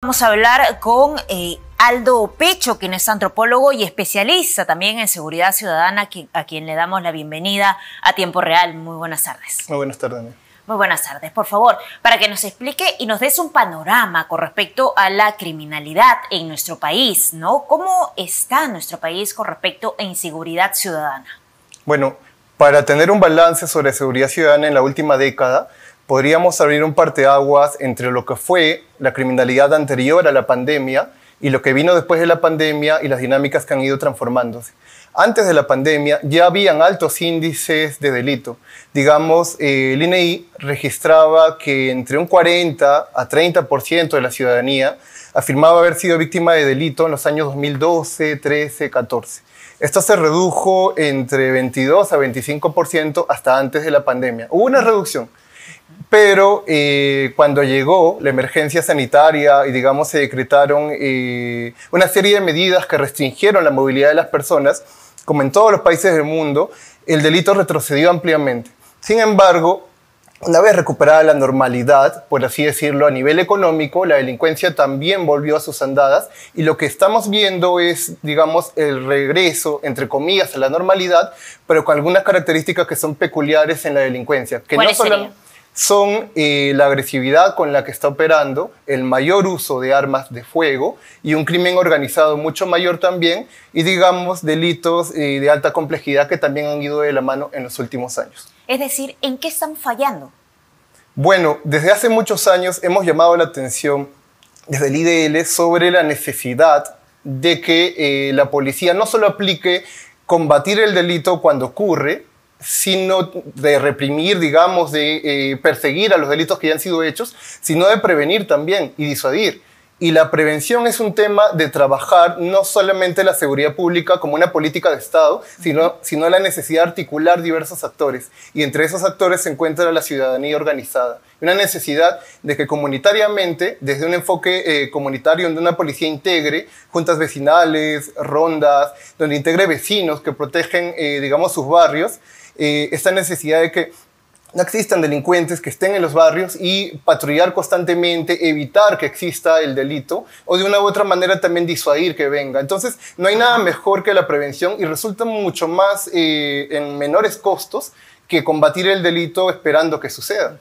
Vamos a hablar con eh, Aldo Pecho, quien es antropólogo y especialista también en seguridad ciudadana, a quien, le damos la bienvenida a Tiempo Real. Muy buenas tardes. Muy buenas tardes. Muy buenas tardes, por favor, para que nos explique y nos des un panorama con respecto a la criminalidad en nuestro país, ¿no? ¿Cómo está nuestro país con respecto a inseguridad ciudadana? Bueno, para tener un balance sobre seguridad ciudadana en la última década, podríamos abrir un parteaguas entre lo que fue la criminalidad anterior a la pandemia y lo que vino después de la pandemia y las dinámicas que han ido transformándose. Antes de la pandemia ya habían altos índices de delito. Digamos, eh, el INEI e registraba que entre un 40 a 30% de la ciudadanía afirmaba haber sido víctima de delito en los años 2012, 13, 14. Esto se redujo entre 22 a 25% hasta antes de la pandemia. Hubo una reducción, pero eh, cuando llegó la emergencia sanitaria y digamos se decretaron eh, una serie de medidas que restringieron la movilidad de las personas, como en todos los países del mundo, el delito retrocedió ampliamente. Sin embargo, una vez recuperada la normalidad, por así decirlo, a nivel económico, la delincuencia también volvió a sus andadas y lo que estamos viendo es, digamos, el regreso, entre comillas, a la normalidad, pero con algunas características que son peculiares en la delincuencia. Que no solo son eh, la agresividad con la que está operando, el mayor uso de armas de fuego y un crimen organizado mucho mayor también y digamos delitos eh, de alta complejidad que también han ido de la mano en los últimos años. Es decir, ¿en qué están fallando? Bueno, desde hace muchos años hemos llamado la atención desde el IDL sobre la necesidad de que eh, la policía no solo aplique combatir el delito cuando ocurre, sino de reprimir, digamos, de eh, perseguir a los delitos que ya han sido hechos, sino de prevenir también y disuadir. Y la prevención es un tema de trabajar no solamente la seguridad pública como una política de Estado, sino, la necesidad de articular diversos actores. Y entre esos actores se encuentra la ciudadanía organizada. Una necesidad de que comunitariamente, desde un enfoque eh, comunitario donde una policía integre juntas vecinales, rondas, donde integre vecinos que protegen, eh, digamos, sus barrios, eh, esta necesidad de que no existan delincuentes que estén en los barrios y patrullar constantemente, evitar que exista el delito o de una u otra manera también disuadir que venga. Entonces, no hay nada mejor que la prevención y resulta mucho más eh, en menores costos que combatir el delito esperando que suceda.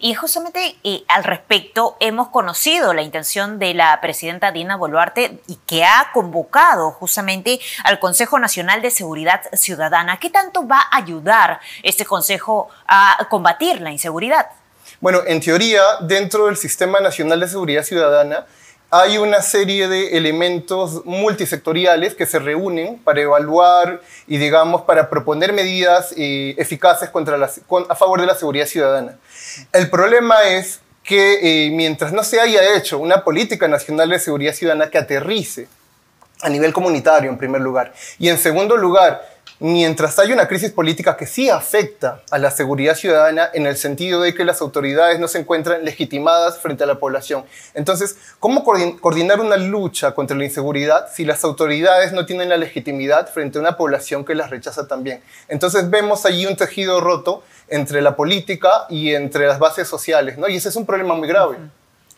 Y justamente eh, al respecto hemos conocido la intención de la presidenta Dina Boluarte y que ha convocado justamente al Consejo Nacional de Seguridad Ciudadana. ¿Qué tanto va a ayudar este Consejo a combatir la inseguridad? Bueno, en teoría, dentro del Sistema Nacional de Seguridad Ciudadana, hay una serie de elementos multisectoriales que se reúnen para evaluar y, digamos, para proponer medidas eh, eficaces contra a favor de la seguridad ciudadana. El problema es que eh, mientras no se haya hecho una política nacional de seguridad ciudadana que aterrice a nivel comunitario, en primer lugar, y en segundo lugar, mientras hay una crisis política que sí afecta a la seguridad ciudadana en el sentido de que las autoridades no se encuentran legitimadas frente a la población. Entonces, ¿cómo coordinar una lucha contra la inseguridad si las autoridades no tienen la legitimidad frente a una población que las rechaza también? Entonces vemos allí un tejido roto entre la política y entre las bases sociales, ¿no? Y ese es un problema muy grave.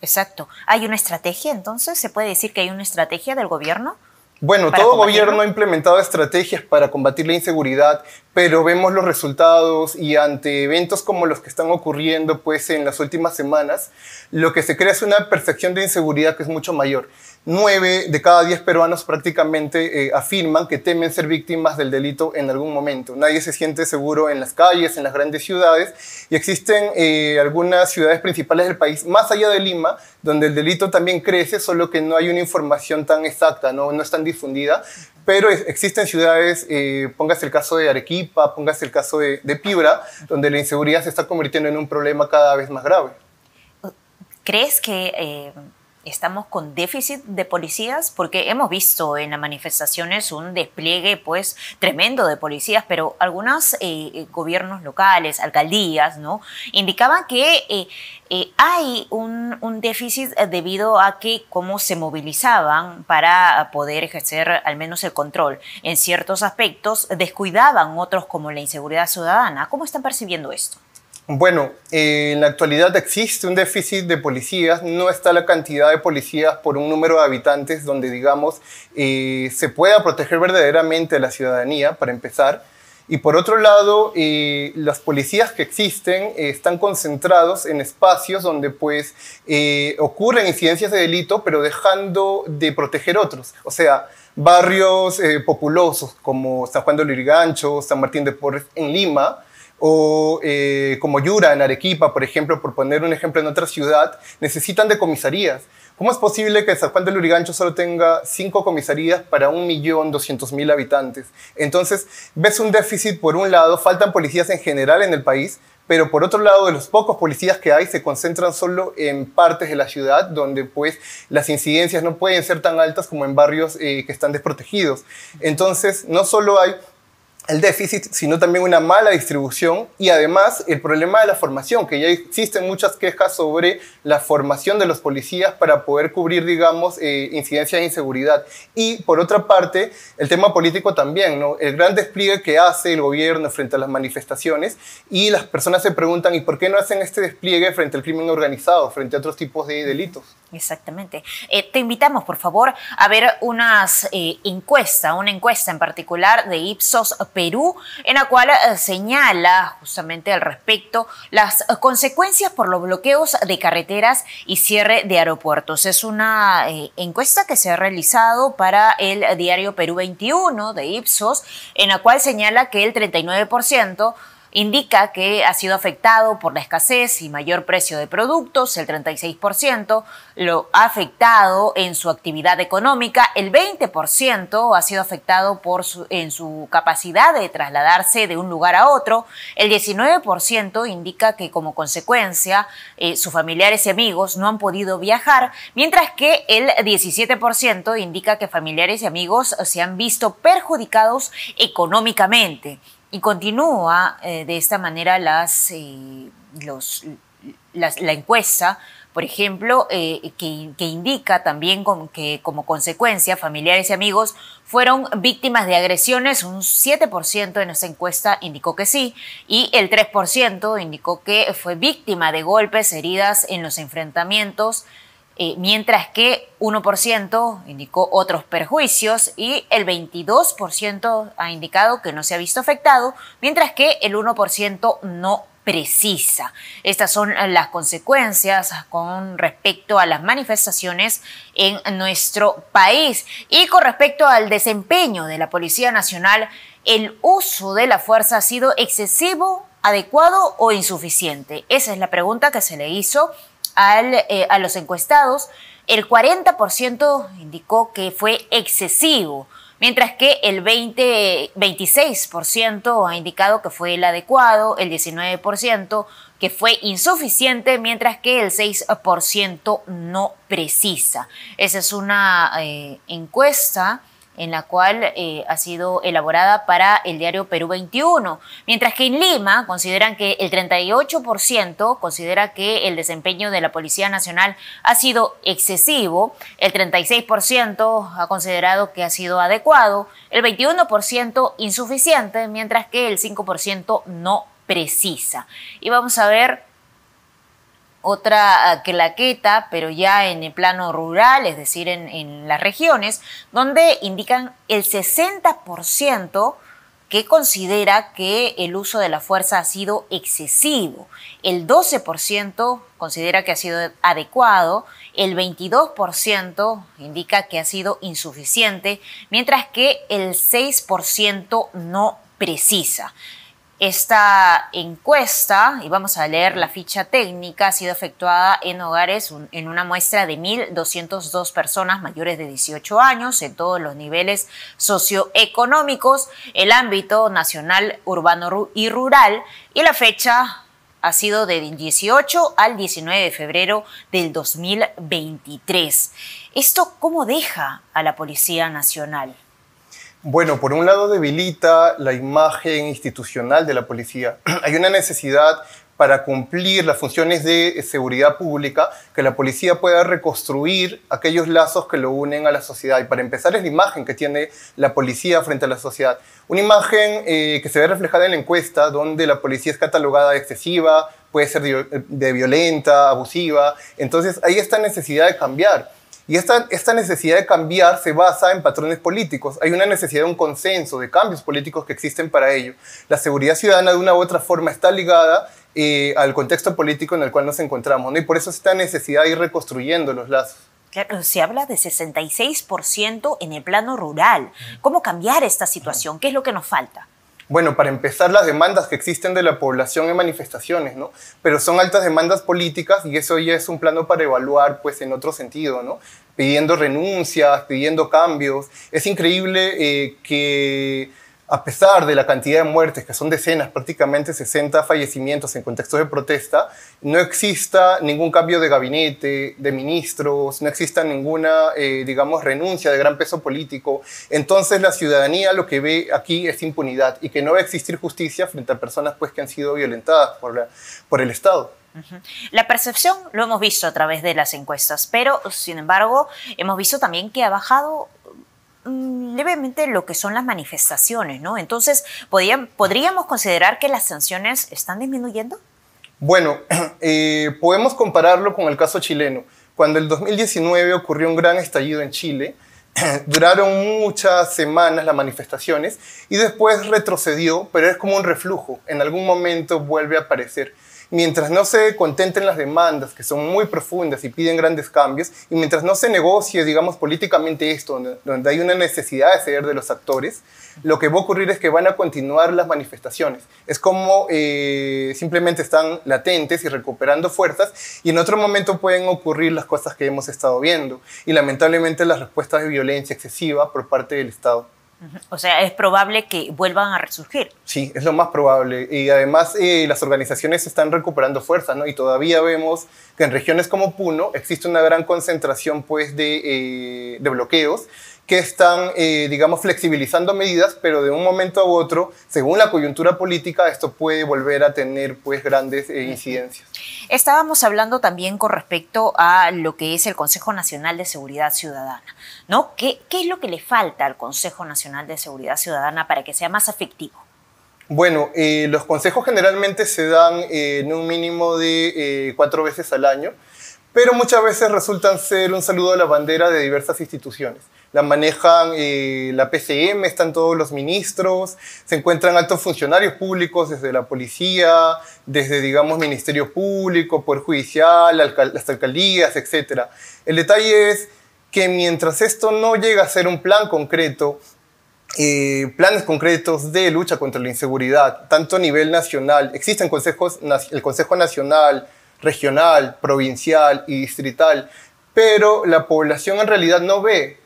Exacto. ¿Hay una estrategia entonces? ¿Se puede decir que hay una estrategia del gobierno? Bueno, todo gobierno ha implementado estrategias para combatir la inseguridad, pero vemos los resultados y ante eventos como los que están ocurriendo pues en las últimas semanas, lo que se crea es una percepción de inseguridad que es mucho mayor. Nueve de cada diez peruanos prácticamente eh, afirman que temen ser víctimas del delito en algún momento. Nadie se siente seguro en las calles, en las grandes ciudades, y existen eh, algunas ciudades principales del país, más allá de Lima, donde el delito también crece, solo que no hay una información tan exacta, no, no es tan difundida, pero existen ciudades, eh, póngase el caso de Arequipa, póngase el caso de Pibra, donde la inseguridad se está convirtiendo en un problema cada vez más grave. ¿Crees que eh, estamos con déficit de policías porque hemos visto en las manifestaciones un despliegue pues tremendo de policías pero algunos eh, eh, gobiernos locales alcaldías no indicaban que eh, hay un, un, déficit debido a que cómo se movilizaban para poder ejercer al menos el control en ciertos aspectos descuidaban otros como la inseguridad ciudadana cómo están percibiendo esto bueno, eh, en la actualidad existe un déficit de policías, no está la cantidad de policías por un número de habitantes donde, digamos, eh, se pueda proteger verdaderamente a la ciudadanía, para empezar. Y por otro lado, eh, las policías que existen están concentrados en espacios donde pues ocurren incidencias de delito, pero dejando de proteger otros. O sea, barrios populosos como San Juan de Lurigancho, San Martín de Porres en Lima, o eh, como Yura en Arequipa, por ejemplo, por poner un ejemplo en otra ciudad, necesitan de comisarías. ¿Cómo es posible que San Juan del Lurigancho solo tenga cinco comisarías para 1.200.000 habitantes? Entonces, ves un déficit por un lado, faltan policías en general en el país, pero por otro lado, de los pocos policías que hay se concentran solo en partes de la ciudad donde pues las incidencias no pueden ser tan altas como en barrios eh, que están desprotegidos. Entonces, no solo hay el déficit, sino también una mala distribución y además el problema de la formación, que ya existen muchas quejas sobre la formación de los policías para poder cubrir, digamos, eh, incidencias de inseguridad. Y por otra parte, el tema político también, ¿no? El gran despliegue que hace el gobierno frente a las manifestaciones y las personas se preguntan, ¿y por qué no hacen este despliegue frente al crimen organizado, frente a otros tipos de delitos? Exactamente. Eh, te invitamos, por favor, a ver unas eh, encuesta, una encuesta en particular de Ipsos Perú, en la cual eh, señala justamente al respecto las consecuencias por los bloqueos de carreteras y cierre de aeropuertos. Es una eh, encuesta que se ha realizado para el diario Perú 21 de Ipsos, en la cual señala que el 39% indica que ha sido afectado por la escasez y mayor precio de productos, el 36%, lo ha afectado en su actividad económica, el 20% ha sido afectado por en su capacidad de trasladarse de un lugar a otro, el 19% indica que como consecuencia eh, sus familiares y amigos no han podido viajar, mientras que el 17% indica que familiares y amigos se han visto perjudicados económicamente. Y continúa eh, de esta manera eh, las, la encuesta, por ejemplo, eh, que, indica también que como consecuencia familiares y amigos fueron víctimas de agresiones. Un 7% de nuestra encuesta indicó que sí y el 3% indicó que fue víctima de golpes, heridas en los enfrentamientos eh, mientras que 1% indicó otros perjuicios y el 22% ha indicado que no se ha visto afectado, mientras que el 1% no precisa. Estas son las consecuencias con respecto a las manifestaciones en nuestro país y con respecto al desempeño de la Policía Nacional, el uso de la fuerza ha sido excesivo, adecuado o insuficiente. Esa es la pregunta que se le hizo eh, a los encuestados, el 40% indicó que fue excesivo, mientras que el 20, 26% ha indicado que fue el adecuado, el 19% que fue insuficiente, mientras que el 6% no precisa. Esa es una eh, encuesta en la cual eh, ha sido elaborada para el diario Perú 21, mientras que en Lima consideran que el 38% considera que el desempeño de la Policía Nacional ha sido excesivo, el 36% ha considerado que ha sido adecuado, el 21% insuficiente, mientras que el 5% no precisa. Y vamos a ver otra ah, que la pero ya en el plano rural, es decir, en, en las regiones, donde indican el 60% que considera que el uso de la fuerza ha sido excesivo, el 12% considera que ha sido adecuado, el 22% indica que ha sido insuficiente, mientras que el 6% no precisa. Esta encuesta, y vamos a leer la ficha técnica, ha sido efectuada en hogares en una muestra de 1.202 personas mayores de 18 años en todos los niveles socioeconómicos, el ámbito nacional, urbano y rural, y la fecha ha sido del 18 al 19 de febrero del 2023. ¿Esto cómo deja a la Policía Nacional? Bueno, por un lado debilita la imagen institucional de la policía. Hay una necesidad para cumplir las funciones de seguridad pública, que la policía pueda reconstruir aquellos lazos que lo unen a la sociedad. Y para empezar es la imagen que tiene la policía frente a la sociedad. Una imagen eh, que se ve reflejada en la encuesta, donde la policía es catalogada excesiva, puede ser de, violenta, abusiva. Entonces hay esta necesidad de cambiar y esta, necesidad de cambiar se basa en patrones políticos. Hay una necesidad de un consenso, de cambios políticos que existen para ello. La seguridad ciudadana de una u otra forma está ligada eh, al contexto político en el cual nos encontramos. Y por eso esta necesidad de ir reconstruyendo los lazos. Claro, se habla de 66% en el plano rural. ¿Cómo cambiar esta situación? ¿Qué es lo que nos falta? Bueno, para empezar, las demandas que existen de la población en manifestaciones, ¿no? Pero son altas demandas políticas y eso ya es un plano para evaluar, pues, en otro sentido, ¿no? Pidiendo renuncias, pidiendo cambios. Es increíble eh, que a pesar de la cantidad de muertes, que son decenas, prácticamente 60 fallecimientos en contextos de protesta, no exista ningún cambio de gabinete, de ministros, no exista ninguna, eh, digamos, renuncia de gran peso político. Entonces la ciudadanía lo que ve aquí es impunidad y que no va a existir justicia frente a personas pues, que han sido violentadas por, la, por el Estado. La percepción lo hemos visto a través de las encuestas, pero sin embargo hemos visto también que ha bajado Mm, levemente lo que son las manifestaciones, ¿no? Entonces, ¿podríamos considerar que las sanciones están disminuyendo? Bueno, eh, podemos compararlo con el caso chileno. Cuando el 2019 ocurrió un gran estallido en Chile, duraron muchas semanas las manifestaciones y después retrocedió, pero es como un reflujo, en algún momento vuelve a aparecer mientras no se contenten las demandas, que son muy profundas y piden grandes cambios, y mientras no se negocie, digamos, políticamente esto, donde, hay una necesidad de ceder de los actores, lo que va a ocurrir es que van a continuar las manifestaciones. Es como eh, simplemente están latentes y recuperando fuerzas, y en otro momento pueden ocurrir las cosas que hemos estado viendo, y lamentablemente las respuestas de violencia excesiva por parte del Estado. O sea, es probable que vuelvan a resurgir. Sí, es lo más probable. Y además eh, las organizaciones están recuperando fuerza, ¿no? Y todavía vemos que en regiones como Puno existe una gran concentración pues, de, eh, bloqueos que están, eh, digamos, flexibilizando medidas, pero de un momento a otro, según la coyuntura política, esto puede volver a tener pues, grandes incidencias. Estábamos hablando también con respecto a lo que es el Consejo Nacional de Seguridad Ciudadana, ¿no? ¿Qué, es lo que le falta al Consejo Nacional de Seguridad Ciudadana para que sea más efectivo? Bueno, eh, los consejos generalmente se dan eh, en un mínimo de eh, cuatro veces al año, pero muchas veces resultan ser un saludo a la bandera de diversas instituciones la manejan la PCM, están todos los ministros, se encuentran altos funcionarios públicos desde la policía, desde, digamos, Ministerio Público, Poder Judicial, las alcaldías, etc. El detalle es que mientras esto no llega a ser un plan concreto, eh, planes concretos de lucha contra la inseguridad, tanto a nivel nacional, existen consejos, el Consejo Nacional, regional, provincial y distrital, pero la población en realidad no ve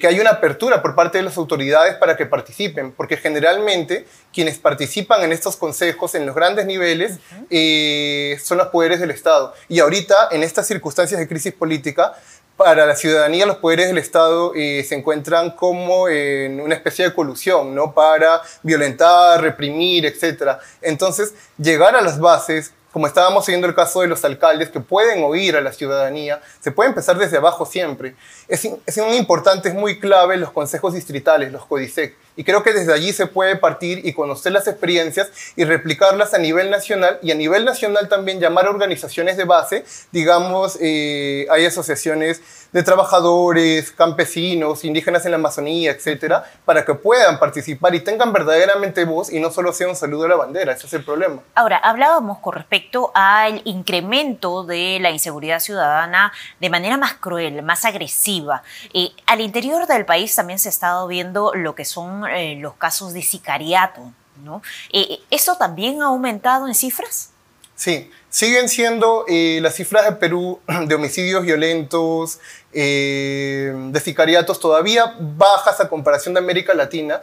que hay una apertura por parte de las autoridades para que participen, porque generalmente quienes participan en estos consejos en los grandes niveles eh, son los poderes del Estado. Y ahorita, en estas circunstancias de crisis política, para la ciudadanía los poderes del Estado eh, se encuentran como en una especie de colusión, ¿no? Para violentar, reprimir, etc. Entonces, llegar a las bases, como estábamos siguiendo el caso de los alcaldes, que pueden oír a la ciudadanía, se puede empezar desde abajo siempre. Es, es muy importante, es muy clave los consejos distritales, los CODISEC y creo que desde allí se puede partir y conocer las experiencias y replicarlas a nivel nacional y a nivel nacional también llamar a organizaciones de base, digamos, eh, hay asociaciones de trabajadores, campesinos, indígenas en la Amazonía, etcétera, para que puedan participar y tengan verdaderamente voz y no solo sea un saludo a la bandera, ese es el problema. Ahora, hablábamos con respecto al incremento de la inseguridad ciudadana de manera más cruel, más agresiva. Eh, al interior del país también se ha estado viendo lo que son eh, los casos de sicariato. ¿no? Eh, eh, ¿Eso también ha aumentado en cifras? Sí, siguen siendo las cifras de Perú de homicidios violentos, de sicariatos todavía bajas a comparación de América Latina,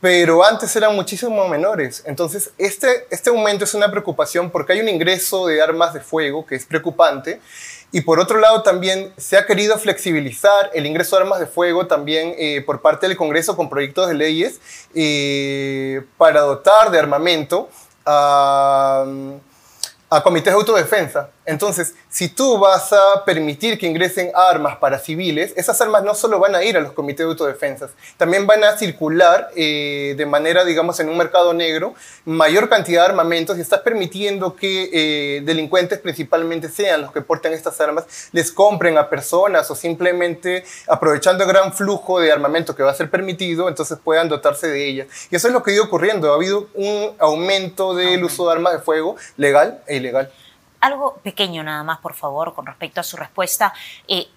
pero antes eran muchísimo menores. Entonces, este, este aumento es una preocupación porque hay un ingreso de armas de fuego que es preocupante y por otro lado, también se ha querido flexibilizar el ingreso de armas de fuego también eh, por parte del Congreso con proyectos de leyes eh, para dotar de armamento a a comités de autodefensa. Entonces, si tú vas a permitir que ingresen armas para civiles, esas armas no solo van a ir a los comités de autodefensas, también van a circular eh, de manera, digamos, en un mercado negro, mayor cantidad de armamentos y estás permitiendo que eh, delincuentes principalmente sean los que portan estas armas, les compren a personas o simplemente aprovechando el gran flujo de armamento que va a ser permitido, entonces puedan dotarse de ellas. Y eso es lo que ha ido ocurriendo. Ha habido un aumento del uso de armas de fuego legal. Eh, ilegal. Algo pequeño nada más, por favor, con respecto a su respuesta. Eh,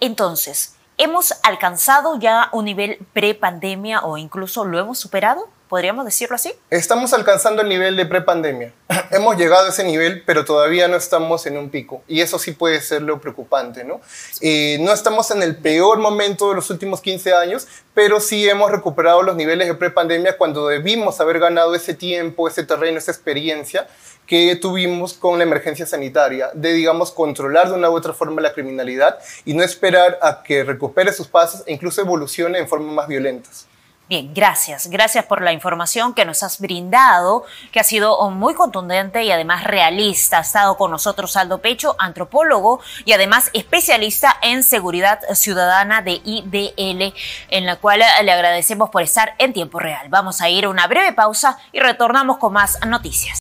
entonces, ¿hemos alcanzado ya un nivel pre-pandemia o incluso lo hemos superado? ¿Podríamos decirlo así? Estamos alcanzando el nivel de prepandemia. Hemos llegado a ese nivel, pero todavía no estamos en un pico. Y eso sí puede ser lo preocupante, ¿no? Eh, no estamos en el peor momento de los últimos 15 años, pero sí hemos recuperado los niveles de prepandemia cuando debimos haber ganado ese tiempo, ese terreno, esa experiencia que tuvimos con la emergencia sanitaria, de, digamos, controlar de una u otra forma la criminalidad y no esperar a que recupere sus pasos e incluso evolucione en formas más violentas. Bien, gracias. Gracias por la información que nos has brindado, que ha sido oh, muy contundente y además realista. Ha estado con nosotros Aldo Pecho, antropólogo y además especialista en seguridad ciudadana de IDL, en la cual eh, le agradecemos por estar en tiempo real. Vamos a ir a una breve pausa y retornamos con más noticias.